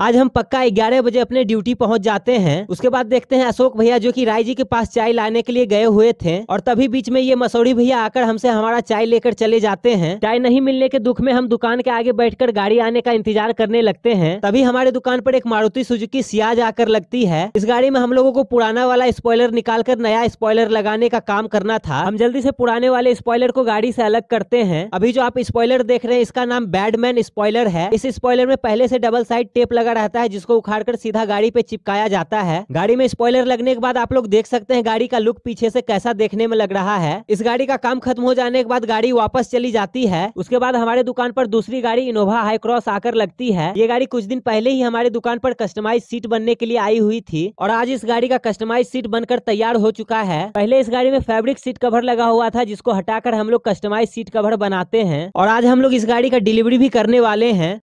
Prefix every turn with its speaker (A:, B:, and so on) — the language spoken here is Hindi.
A: आज हम पक्का ग्यारह बजे अपने ड्यूटी पहुंच जाते हैं उसके बाद देखते हैं अशोक भैया जो कि राय जी के पास चाय लाने के लिए गए हुए थे और तभी बीच में ये मसौड़ी भैया आकर हमसे हमारा चाय लेकर चले जाते हैं चाय नहीं मिलने के दुख में हम दुकान के आगे बैठकर गाड़ी आने का इंतजार करने लगते हैं तभी हमारे दुकान पर एक मारुति सुजुकी सियाज आकर लगती है इस गाड़ी में हम लोगों को पुराना वाला स्पॉयलर निकाल कर नया स्पॉयलर लगाने का काम करना था हम जल्दी से पुराने वाले स्पॉयलर को गाड़ी से अलग करते हैं अभी जो आप स्पॉयलर देख रहे हैं इसका नाम बैडमैन स्पॉयलर है इस स्पॉयलर में पहले से डबल साइड टेप लगा लगा रहता है जिसको उखाड़ कर सीधा गाड़ी पे चिपकाया जाता है गाड़ी में स्पॉयलर लगने के बाद आप लोग देख सकते हैं गाड़ी का लुक पीछे से कैसा देखने में लग रहा है इस गाड़ी का काम खत्म हो जाने के बाद गाड़ी वापस चली जाती है उसके बाद हमारे दुकान पर दूसरी गाड़ी इनोवा हाई क्रॉस आकर लगती है ये गाड़ी कुछ दिन पहले ही हमारे दुकान पर कस्टमाइज सीट बनने के लिए आई हुई थी और आज इस गाड़ी का कस्टमाइज सीट बनकर तैयार हो चुका है पहले इस गाड़ी में फेब्रिक सीट कवर लगा हुआ था जिसको हटाकर हम लोग कस्टमाइज सीट कवर बनाते हैं और आज हम लोग इस गाड़ी का डिलीवरी भी करने वाले हैं